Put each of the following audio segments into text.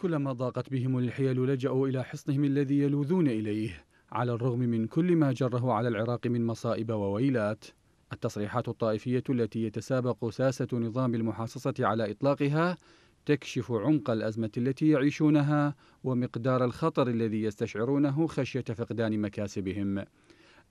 كلما ضاقت بهم الحيل لجأوا إلى حصنهم الذي يلوذون إليه على الرغم من كل ما جره على العراق من مصائب وويلات التصريحات الطائفية التي يتسابق ساسة نظام المحاصصة على إطلاقها تكشف عمق الأزمة التي يعيشونها ومقدار الخطر الذي يستشعرونه خشية فقدان مكاسبهم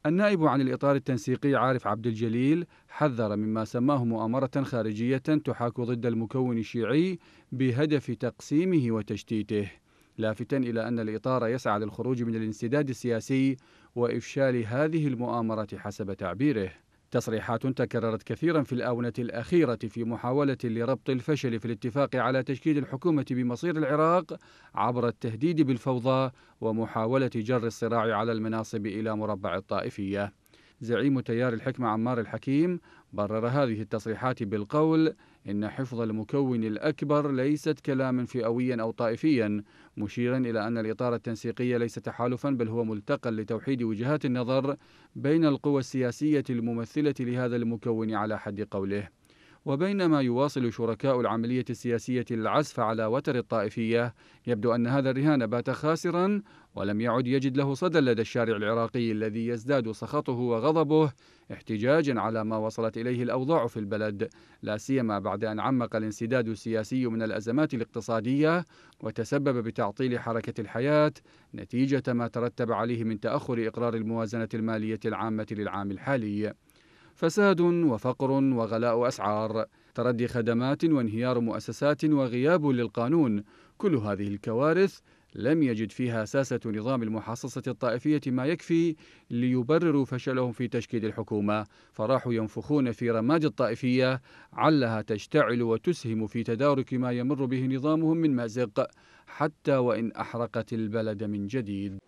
النائب عن الإطار التنسيقي عارف عبد الجليل حذر مما سماه مؤامرة خارجية تحاك ضد المكون الشيعي بهدف تقسيمه وتشتيته لافتا إلى أن الإطار يسعى للخروج من الانسداد السياسي وإفشال هذه المؤامرة حسب تعبيره تصريحات تكررت كثيرا في الآونة الأخيرة في محاولة لربط الفشل في الاتفاق على تشكيل الحكومة بمصير العراق عبر التهديد بالفوضى ومحاولة جر الصراع على المناصب إلى مربع الطائفية زعيم تيار الحكمة عمار الحكيم برر هذه التصريحات بالقول إن حفظ المكون الأكبر ليست كلاما فئويا أو طائفيا مشيرا إلى أن الإطار التنسيقي ليس تحالفا بل هو ملتقى لتوحيد وجهات النظر بين القوى السياسية الممثلة لهذا المكون على حد قوله وبينما يواصل شركاء العملية السياسية العزف على وتر الطائفية يبدو أن هذا الرهان بات خاسرا ولم يعد يجد له صدى لدى الشارع العراقي الذي يزداد سخطه وغضبه احتجاجا على ما وصلت إليه الأوضاع في البلد لا سيما بعد أن عمق الانسداد السياسي من الأزمات الاقتصادية وتسبب بتعطيل حركة الحياة نتيجة ما ترتب عليه من تأخر إقرار الموازنة المالية العامة للعام الحالي فساد وفقر وغلاء أسعار تردي خدمات وانهيار مؤسسات وغياب للقانون كل هذه الكوارث لم يجد فيها ساسة نظام المحاصصة الطائفية ما يكفي ليبرروا فشلهم في تشكيل الحكومة فراحوا ينفخون في رماد الطائفية علها تشتعل وتسهم في تدارك ما يمر به نظامهم من مازق حتى وإن أحرقت البلد من جديد